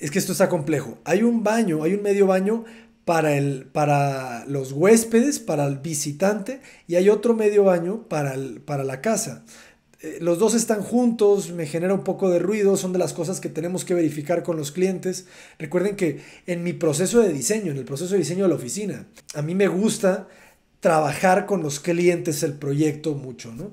es que esto está complejo. Hay un baño, hay un medio baño para, el, para los huéspedes, para el visitante, y hay otro medio baño para, para la casa. Eh, los dos están juntos, me genera un poco de ruido, son de las cosas que tenemos que verificar con los clientes. Recuerden que en mi proceso de diseño, en el proceso de diseño de la oficina, a mí me gusta trabajar con los clientes el proyecto mucho, ¿no?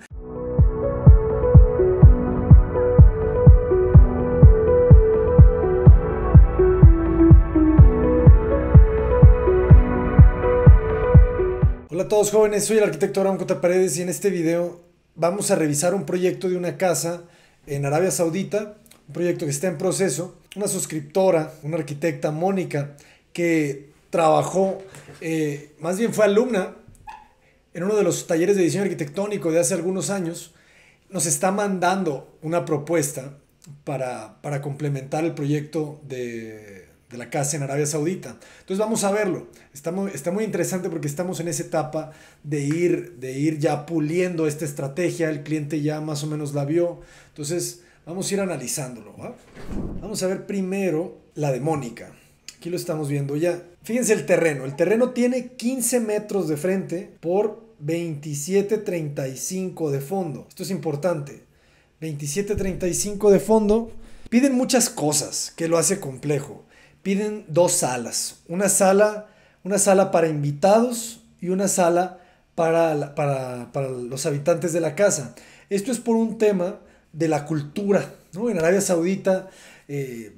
Hola a todos jóvenes, soy el arquitecto Abraham Cota Paredes y en este video vamos a revisar un proyecto de una casa en Arabia Saudita, un proyecto que está en proceso. Una suscriptora, una arquitecta, Mónica, que trabajó, eh, más bien fue alumna en uno de los talleres de diseño arquitectónico de hace algunos años, nos está mandando una propuesta para, para complementar el proyecto de de la casa en Arabia Saudita. Entonces vamos a verlo. Está muy, está muy interesante porque estamos en esa etapa de ir, de ir ya puliendo esta estrategia. El cliente ya más o menos la vio. Entonces vamos a ir analizándolo. Vamos a ver primero la de Mónica. Aquí lo estamos viendo ya. Fíjense el terreno. El terreno tiene 15 metros de frente por 27.35 de fondo. Esto es importante. 27.35 de fondo. Piden muchas cosas que lo hace complejo piden dos salas, una sala, una sala para invitados y una sala para, los habitantes de la casa. Esto es por un tema de la cultura. En Arabia Saudita eh,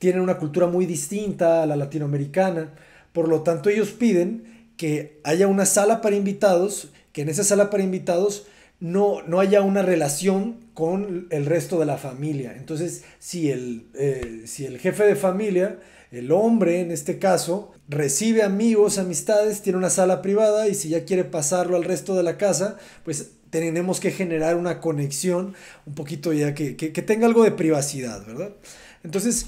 tienen una cultura muy distinta a la latinoamericana, por lo tanto ellos piden que haya una sala para invitados, que en esa sala para invitados no, no haya una relación con el resto de la familia. Entonces, si el, eh, si el jefe de familia, el hombre en este caso, recibe amigos, amistades, tiene una sala privada y si ya quiere pasarlo al resto de la casa, pues tenemos que generar una conexión un poquito ya que, que, que tenga algo de privacidad, ¿verdad? Entonces,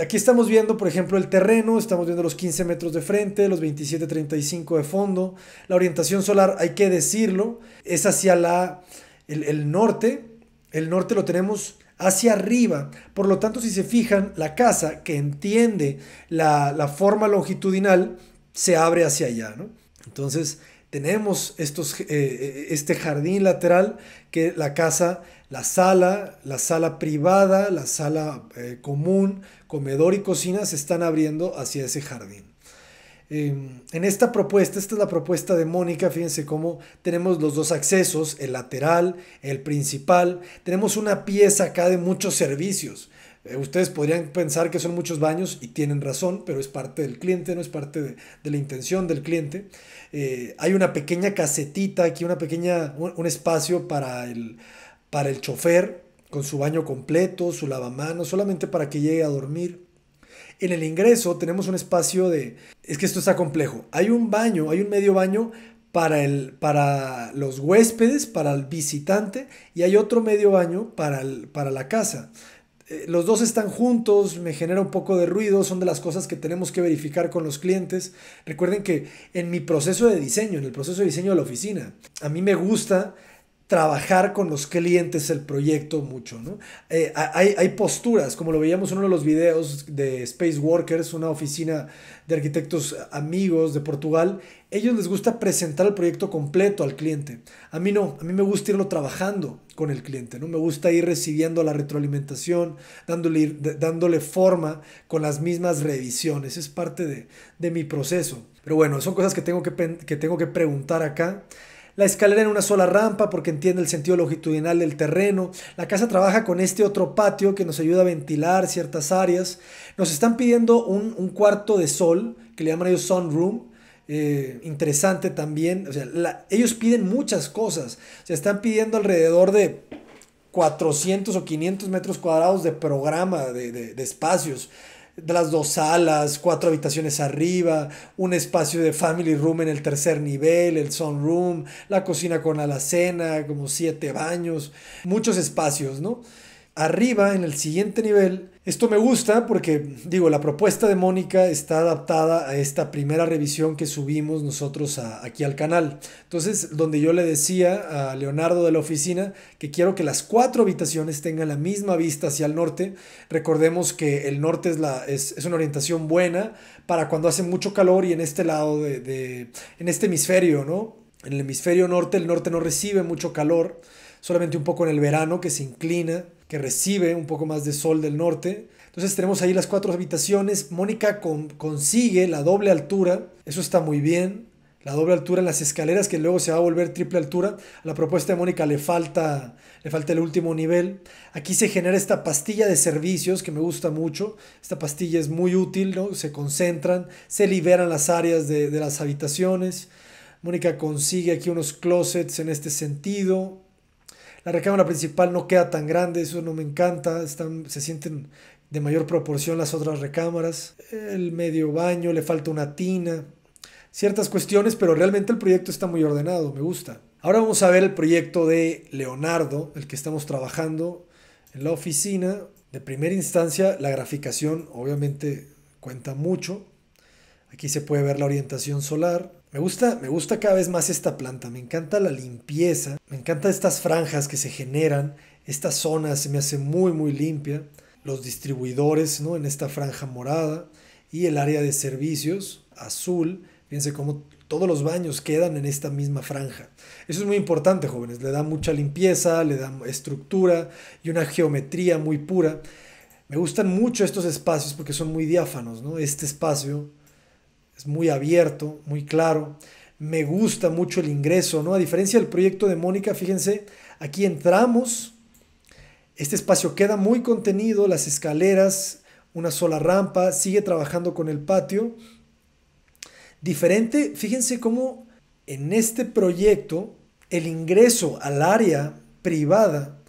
Aquí estamos viendo, por ejemplo, el terreno, estamos viendo los 15 metros de frente, los 27-35 de fondo. La orientación solar, hay que decirlo, es hacia el, norte. El norte lo tenemos hacia arriba. Por lo tanto, si se fijan, la casa que entiende la, forma longitudinal se abre hacia allá. ¿no? Entonces, tenemos estos, eh, eh, este jardín lateral que la casa, la sala, la sala privada, la sala eh, común, comedor y cocina se están abriendo hacia ese jardín. Em, en esta propuesta, esta es la propuesta de Mónica, fíjense cómo tenemos los dos accesos, el lateral, el principal, tenemos una pieza acá de muchos servicios. Eh, ustedes podrían pensar que son muchos baños y tienen razón, pero es parte del cliente, no es parte de, la intención del cliente. Eh, hay una pequeña casetita aquí, una pequeña, un, espacio para el, para el chofer con su baño completo, su lavamanos, solamente para que llegue a dormir. En el ingreso tenemos un espacio de... Es que esto está complejo. Hay un baño, hay un medio baño para, el, para los huéspedes, para el visitante, y hay otro medio baño para, el, para la casa. Eh, los dos están juntos, me genera un poco de ruido, son de las cosas que tenemos que verificar con los clientes. Recuerden que en mi proceso de diseño, en el proceso de diseño de la oficina, a mí me gusta trabajar con los clientes el proyecto mucho, ¿no? Eh, hay, posturas, como lo veíamos en uno de los videos de Space Workers, una oficina de arquitectos amigos de Portugal, ellos les gusta presentar el proyecto completo al cliente. A mí no, a mí me gusta irlo trabajando con el cliente, ¿no? Me gusta ir recibiendo la retroalimentación, dándole, dándole forma con las mismas revisiones, es parte de, mi proceso. Pero bueno, son cosas que tengo que, que, tengo que preguntar acá la escalera en una sola rampa porque entiende el sentido longitudinal del terreno. La casa trabaja con este otro patio que nos ayuda a ventilar ciertas áreas. Nos están pidiendo un, cuarto de sol, que le llaman ellos sunroom. room eh, interesante también. O sea, ellos piden muchas cosas. Se están pidiendo alrededor de 400 o 500 metros cuadrados de programa, de espacios de las dos salas, cuatro habitaciones arriba, un espacio de family room en el tercer nivel, el sunroom, la cocina con alacena, como siete baños, muchos espacios, ¿no? Arriba, en el siguiente nivel, esto me gusta porque, digo, la propuesta de Mónica está adaptada a esta primera revisión que subimos nosotros aquí al canal. Entonces, donde yo le decía a Leonardo de la oficina que quiero que las cuatro habitaciones tengan la misma vista hacia el norte. Recordemos que el norte es, una orientación buena para cuando hace mucho calor y en este lado, de, de, en este hemisferio, ¿no? En el hemisferio norte, el norte no recibe mucho calor, solamente un poco en el verano que se inclina que recibe un poco más de sol del norte. Entonces tenemos ahí las cuatro habitaciones. Mónica consigue la doble altura. Eso está muy bien. La doble altura en las escaleras que luego se va a volver triple altura. A la propuesta de Mónica le falta, le falta el último nivel. Aquí se genera esta pastilla de servicios que me gusta mucho. Esta pastilla es muy útil, Se concentran, se liberan las áreas de, de las habitaciones. Mónica consigue aquí unos closets en este sentido. La recámara principal no queda tan grande, eso no me encanta, están, se sienten de mayor proporción las otras recámaras, el medio baño, le falta una tina, ciertas cuestiones, pero realmente el proyecto está muy ordenado, me gusta. Ahora vamos a ver el proyecto de Leonardo, el que estamos trabajando en la oficina. De primera instancia, la graficación obviamente cuenta mucho. Aquí se puede ver la orientación solar, me gusta, me gusta cada vez más esta planta, me encanta la limpieza, me encantan estas franjas que se generan, esta zona se me hace muy muy limpia, los distribuidores ¿no? en esta franja morada y el área de servicios azul, fíjense cómo todos los baños quedan en esta misma franja. Eso es muy importante jóvenes, le da mucha limpieza, le da estructura y una geometría muy pura. Me gustan mucho estos espacios porque son muy diáfanos, ¿no? Este espacio es muy abierto, muy claro. Me gusta mucho el ingreso, ¿no? A diferencia del proyecto de Mónica, fíjense, aquí entramos, este espacio queda muy contenido, las escaleras, una sola rampa, sigue trabajando con el patio. Diferente, fíjense cómo en este proyecto el ingreso al área privada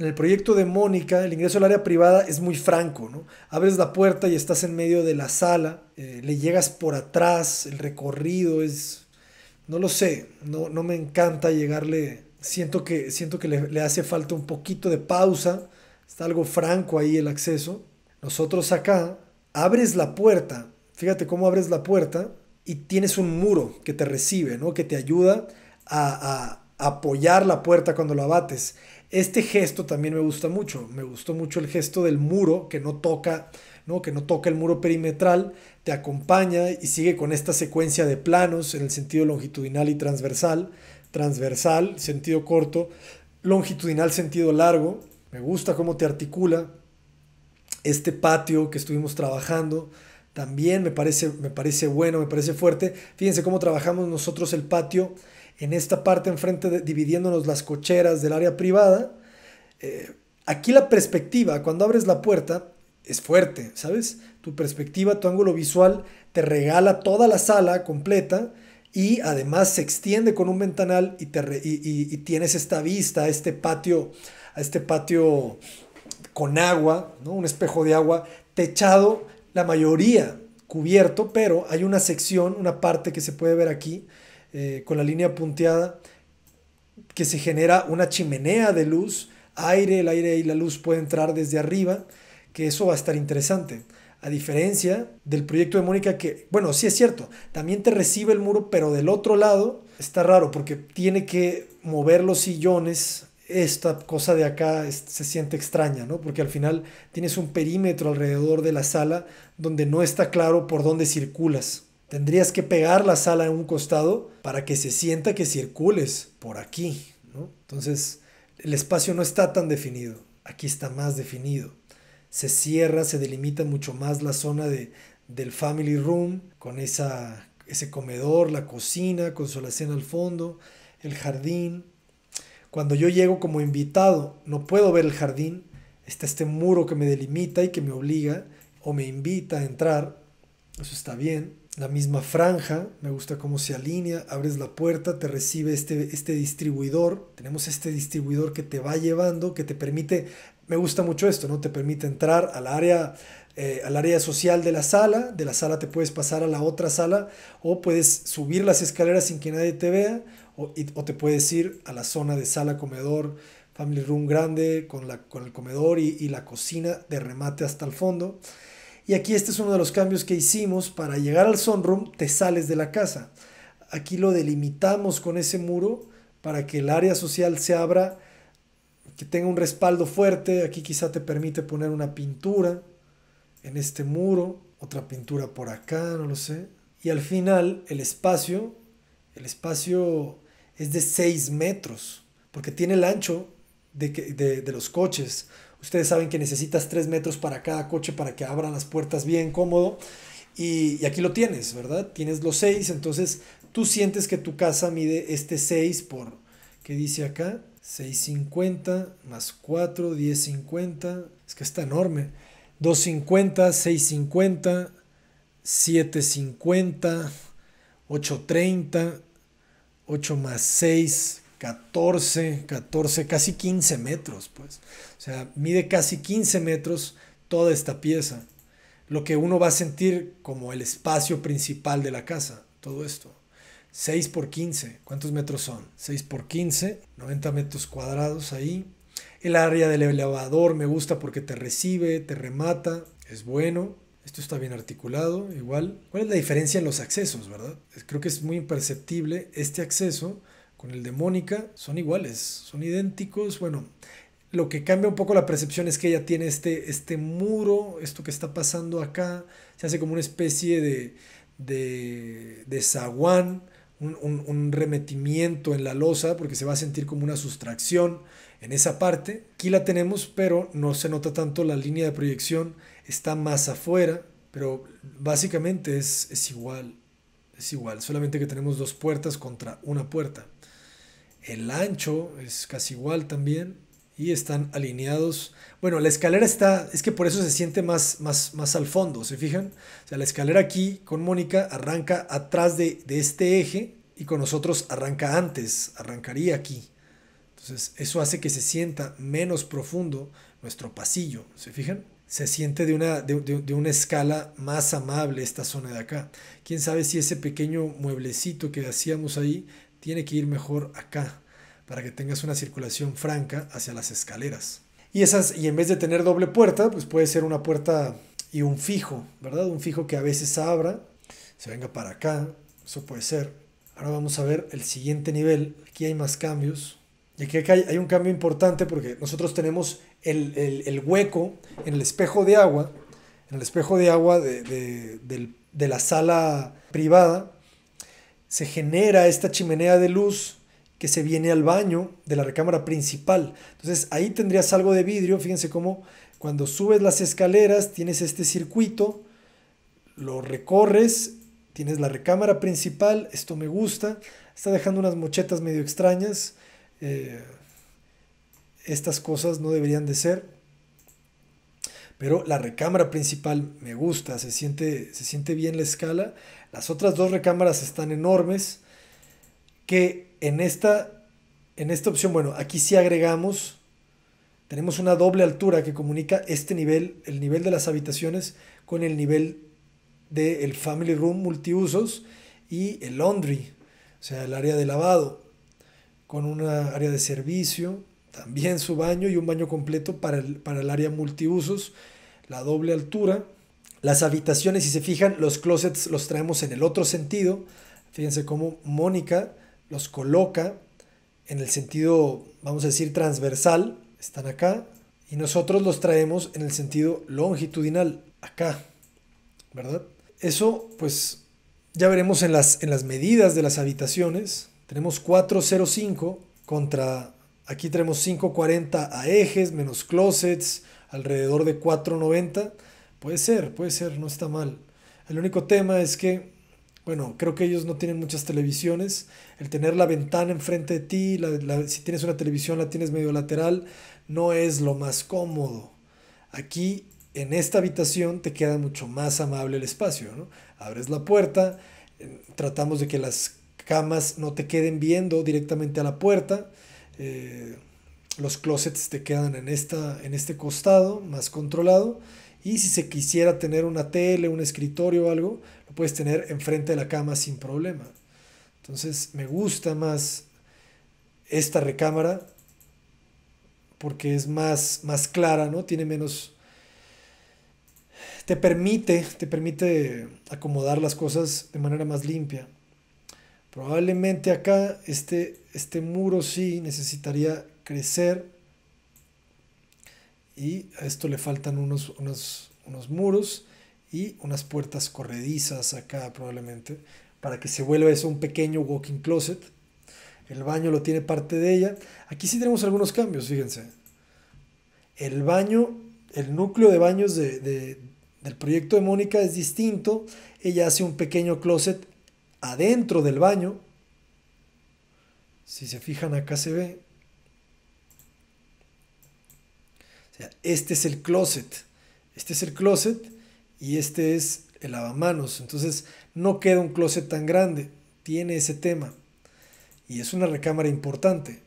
en el proyecto de Mónica, el ingreso al área privada es muy franco, ¿no? Abres la puerta y estás en medio de la sala, eh, le llegas por atrás, el recorrido es... No lo sé, no, no me encanta llegarle, siento que, siento que le, hace falta un poquito de pausa, está algo franco ahí el acceso. Nosotros acá, abres la puerta, fíjate cómo abres la puerta y tienes un muro que te recibe, ¿no? Que te ayuda a, apoyar la puerta cuando la abates, este gesto también me gusta mucho. Me gustó mucho el gesto del muro que no toca, ¿no? que no toca el muro perimetral, te acompaña y sigue con esta secuencia de planos en el sentido longitudinal y transversal, transversal, sentido corto, longitudinal, sentido largo. Me gusta cómo te articula este patio que estuvimos trabajando. También me parece, me parece bueno, me parece fuerte. Fíjense cómo trabajamos nosotros el patio en esta parte enfrente, dividiéndonos las cocheras del área privada. Eh, aquí la perspectiva, cuando abres la puerta, es fuerte, ¿sabes? Tu perspectiva, tu ángulo visual te regala toda la sala completa y además se extiende con un ventanal y, te y, tienes esta vista, este patio, a este patio con agua, un espejo de agua techado, la mayoría cubierto, pero hay una sección, una parte que se puede ver aquí, eh, con la línea punteada, que se genera una chimenea de luz, aire, el aire y la luz puede entrar desde arriba, que eso va a estar interesante. A diferencia del proyecto de Mónica que, bueno, sí es cierto, también te recibe el muro, pero del otro lado está raro porque tiene que mover los sillones. Esta cosa de acá se siente extraña, ¿no? Porque al final tienes un perímetro alrededor de la sala donde no está claro por dónde circulas. Tendrías que pegar la sala en un costado para que se sienta que circules por aquí. Entonces, el espacio no está tan definido. Aquí está más definido. Se cierra, se delimita mucho más la zona del family room con esa, ese comedor, la cocina, con su al fondo, el jardín. Cuando yo llego como invitado, no puedo ver el jardín. Está este muro que me delimita y que me obliga o me invita a entrar. Eso está bien la misma franja, me gusta cómo se alinea, abres la puerta, te recibe este, este, distribuidor, tenemos este distribuidor que te va llevando, que te permite, me gusta mucho esto, ¿no? Te permite entrar al área, eh, al área social de la sala, de la sala te puedes pasar a la otra sala o puedes subir las escaleras sin que nadie te vea o, te puedes ir a la zona de sala, comedor, family room grande con, la, con el comedor y, y la cocina de remate hasta el fondo. Y aquí este es uno de los cambios que hicimos para llegar al sunroom, te sales de la casa. Aquí lo delimitamos con ese muro para que el área social se abra, que tenga un respaldo fuerte. Aquí quizá te permite poner una pintura en este muro, otra pintura por acá, no lo sé. Y al final el espacio, el espacio es de 6 metros, porque tiene el ancho de, de los coches. Ustedes saben que necesitas 3 metros para cada coche para que abran las puertas bien cómodo. Y, aquí lo tienes, ¿verdad? Tienes los 6, entonces tú sientes que tu casa mide este 6 por, ¿qué dice acá? 650 más 4, 1050. Es que está enorme. 250, 650, 750, 830, 8 más 6, 14, 14, casi 15 metros, pues. O sea, mide casi 15 metros toda esta pieza. Lo que uno va a sentir como el espacio principal de la casa, todo esto. 6 por 15, ¿cuántos metros son? 6 por 15, 90 metros cuadrados ahí. El área del elevador me gusta porque te recibe, te remata, es bueno. Esto está bien articulado, igual. ¿Cuál es la diferencia en los accesos, verdad? Creo que es muy imperceptible este acceso con el de Mónica son iguales, son idénticos. Bueno, lo que cambia un poco la percepción es que ella tiene este, este muro, esto que está pasando acá, se hace como una especie de, de, zaguán, un, remetimiento en la losa, porque se va a sentir como una sustracción en esa parte. Aquí la tenemos, pero no se nota tanto la línea de proyección, está más afuera, pero básicamente es, es igual, es igual, solamente que tenemos dos puertas contra una puerta el ancho es casi igual también y están alineados. Bueno, la escalera está, es que por eso se siente más, más, más al fondo, ¿se fijan? O sea, la escalera aquí con Mónica arranca atrás de, este eje y con nosotros arranca antes, arrancaría aquí. Entonces, eso hace que se sienta menos profundo nuestro pasillo, ¿se fijan? Se siente de una, de, de una escala más amable esta zona de acá. Quién sabe si ese pequeño mueblecito que hacíamos ahí tiene que ir mejor acá, para que tengas una circulación franca hacia las escaleras. Y, esas, y en vez de tener doble puerta, pues puede ser una puerta y un fijo, ¿verdad? Un fijo que a veces abra, se venga para acá, eso puede ser. Ahora vamos a ver el siguiente nivel, aquí hay más cambios. Y aquí hay, un cambio importante porque nosotros tenemos el, hueco en el espejo de agua, en el espejo de agua de, de la sala privada, se genera esta chimenea de luz que se viene al baño de la recámara principal. Entonces ahí tendrías algo de vidrio, fíjense cómo cuando subes las escaleras tienes este circuito, lo recorres, tienes la recámara principal, esto me gusta, está dejando unas mochetas medio extrañas, eh, estas cosas no deberían de ser pero la recámara principal me gusta, se siente, se siente bien la escala. Las otras dos recámaras están enormes, que en esta, en esta opción, bueno, aquí sí agregamos, tenemos una doble altura que comunica este nivel, el nivel de las habitaciones, con el nivel del Family Room multiusos y el laundry, o sea, el área de lavado, con una área de servicio, también su baño y un baño completo para el, área multiusos, la doble altura. Las habitaciones, si se fijan, los closets los traemos en el otro sentido. Fíjense cómo Mónica los coloca en el sentido, vamos a decir, transversal. Están acá. Y nosotros los traemos en el sentido longitudinal, acá. ¿Verdad? Eso, pues, ya veremos en las, en las medidas de las habitaciones. Tenemos 405 contra Aquí tenemos 540 a ejes, menos closets, alrededor de 490. Puede ser, puede ser, no está mal. El único tema es que, bueno, creo que ellos no tienen muchas televisiones. El tener la ventana enfrente de ti, si tienes una televisión la tienes medio lateral, no es lo más cómodo. Aquí, en esta habitación, te queda mucho más amable el espacio. ¿no? Abres la puerta, eh, tratamos de que las camas no te queden viendo directamente a la puerta eh, los closets te quedan en, esta, en este costado más controlado. Y si se quisiera tener una tele, un escritorio o algo, lo puedes tener enfrente de la cama sin problema. Entonces me gusta más esta recámara porque es más, más clara, ¿no? Tiene menos... Te permite, te permite acomodar las cosas de manera más limpia. Probablemente acá este este muro sí necesitaría crecer y a esto le faltan unos, unos, muros y unas puertas corredizas acá probablemente para que se vuelva eso un pequeño walking closet. El baño lo tiene parte de ella. Aquí sí tenemos algunos cambios, fíjense. El baño, el núcleo de baños del proyecto de Mónica es distinto. Ella hace un pequeño closet adentro del baño si se fijan acá se ve. este es el closet. Este es el closet y este es el lavamanos. Entonces no queda un closet tan grande. Tiene ese tema. Y es una recámara importante.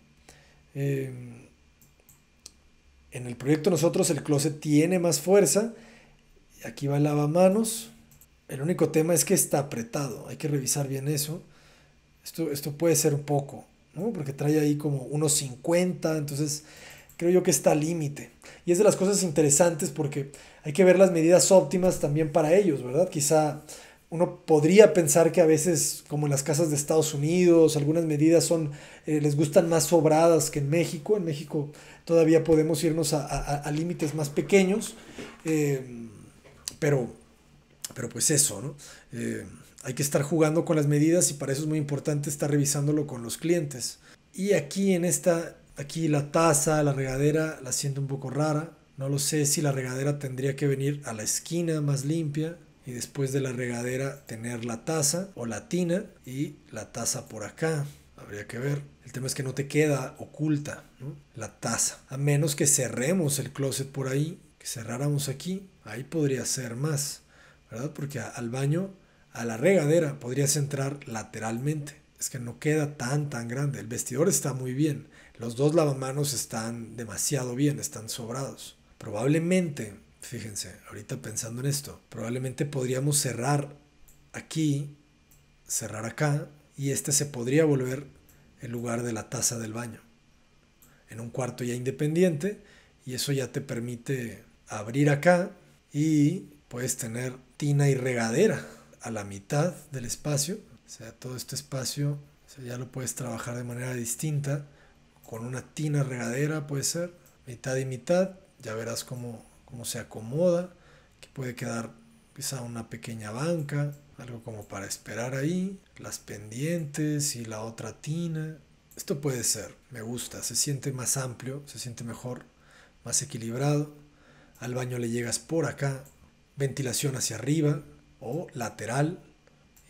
Eh, en el proyecto nosotros el closet tiene más fuerza. Aquí va el lavamanos. El único tema es que está apretado. Hay que revisar bien eso. Esto, esto puede ser un poco. Porque trae ahí como unos 50, entonces creo yo que está límite. Y es de las cosas interesantes porque hay que ver las medidas óptimas también para ellos, ¿verdad? Quizá uno podría pensar que a veces, como en las casas de Estados Unidos, algunas medidas son, eh, les gustan más sobradas que en México. En México todavía podemos irnos a, límites más pequeños, eh, pero, pero pues eso, ¿no? Eh, hay que estar jugando con las medidas y para eso es muy importante estar revisándolo con los clientes. Y aquí en esta, aquí la taza, la regadera, la siento un poco rara. No lo sé si la regadera tendría que venir a la esquina más limpia y después de la regadera tener la taza o la tina y la taza por acá. Habría que ver. El tema es que no te queda oculta la taza. A menos que cerremos el closet por ahí, que cerráramos aquí, ahí podría ser más, ¿verdad? Porque al baño a la regadera, podrías entrar lateralmente. Es que no queda tan, tan grande. El vestidor está muy bien. Los dos lavamanos están demasiado bien, están sobrados. Probablemente, fíjense, ahorita pensando en esto, probablemente podríamos cerrar aquí, cerrar acá, y este se podría volver el lugar de la taza del baño. En un cuarto ya independiente, y eso ya te permite abrir acá y puedes tener tina y regadera a la mitad del espacio, o sea, todo este espacio ya lo puedes trabajar de manera distinta, con una tina regadera puede ser, mitad y mitad, ya verás cómo, cómo se acomoda, que puede quedar quizá una pequeña banca, algo como para esperar ahí, las pendientes y la otra tina. Esto puede ser, me gusta, se siente más amplio, se siente mejor, más equilibrado. Al baño le llegas por acá, ventilación hacia arriba, o lateral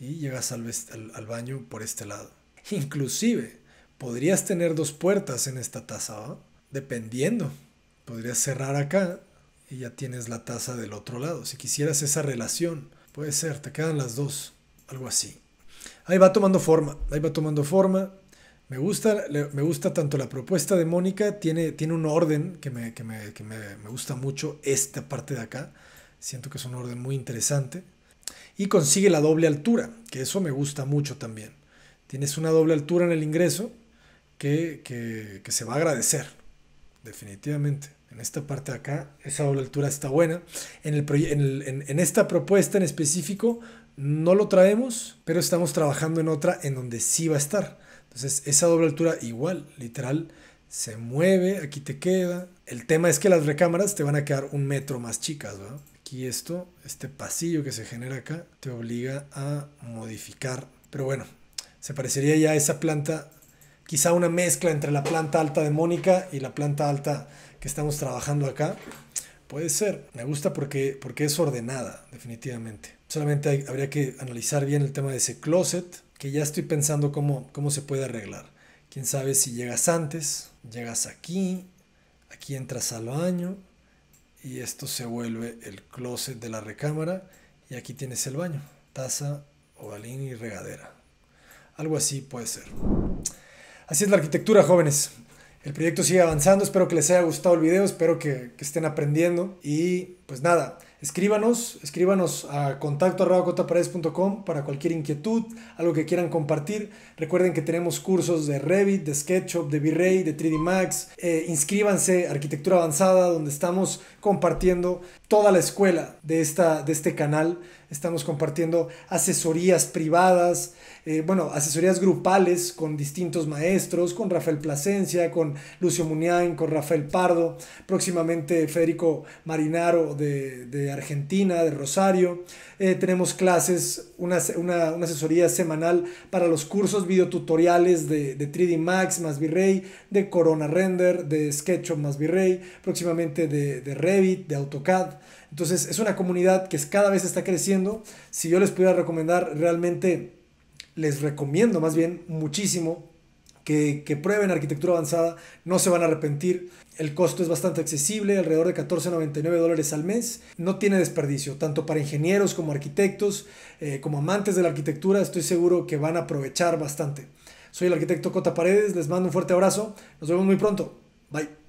y llegas al, al, baño por este lado. Inclusive, podrías tener dos puertas en esta taza, dependiendo. Podrías cerrar acá y ya tienes la taza del otro lado. Si quisieras esa relación, puede ser, te quedan las dos, algo así. Ahí va tomando forma, ahí va tomando forma. Me gusta, me gusta tanto la propuesta de Mónica, tiene, tiene un orden que, me, que, me, que me, me gusta mucho, esta parte de acá. Siento que es un orden muy interesante y consigue la doble altura, que eso me gusta mucho también. Tienes una doble altura en el ingreso que, se va a agradecer, definitivamente. En esta parte de acá, esa doble altura está buena. En, en, esta propuesta en específico no lo traemos, pero estamos trabajando en otra en donde sí va a estar. Entonces, esa doble altura igual, literal, se mueve, aquí te queda. El tema es que las recámaras te van a quedar un metro más chicas, ¿verdad? Aquí esto, este pasillo que se genera acá, te obliga a modificar. Pero bueno, se parecería ya a esa planta, quizá una mezcla entre la planta alta de Mónica y la planta alta que estamos trabajando acá. Puede ser, me gusta porque, porque es ordenada, definitivamente. Solamente habría que analizar bien el tema de ese closet, que ya estoy pensando cómo, cómo se puede arreglar. Quién sabe si llegas antes, llegas aquí, aquí entras al baño, y esto se vuelve el closet de la recámara y aquí tienes el baño, taza, ovalín y regadera. Algo así puede ser. Así es la arquitectura, jóvenes. El proyecto sigue avanzando, espero que les haya gustado el video, espero que, que estén aprendiendo y pues nada, escríbanos, escríbanos a contacto.cotaparedes.com para cualquier inquietud, algo que quieran compartir. Recuerden que tenemos cursos de Revit, de SketchUp, de V-Ray, de 3D Max. Eh, inscríbanse a Arquitectura Avanzada, donde estamos compartiendo toda la escuela de, esta, de este canal estamos compartiendo asesorías privadas, eh, bueno, asesorías grupales con distintos maestros, con Rafael Plasencia, con Lucio Muniain, con Rafael Pardo, próximamente Federico Marinaro de, Argentina, de Rosario. Eh, tenemos clases, una, asesoría semanal para los cursos videotutoriales de, de 3D Max más Virrey, de Corona Render, de SketchUp más Virrey, próximamente de, de Revit, de AutoCAD. Entonces es una comunidad que cada vez está creciendo. Si yo les pudiera recomendar, realmente les recomiendo más bien muchísimo que, prueben arquitectura avanzada, no se van a arrepentir. El costo es bastante accesible, alrededor de 14,99 dólares al mes. No tiene desperdicio, tanto para ingenieros como arquitectos, eh, como amantes de la arquitectura, estoy seguro que van a aprovechar bastante. Soy el arquitecto Cota Paredes, les mando un fuerte abrazo, nos vemos muy pronto. Bye.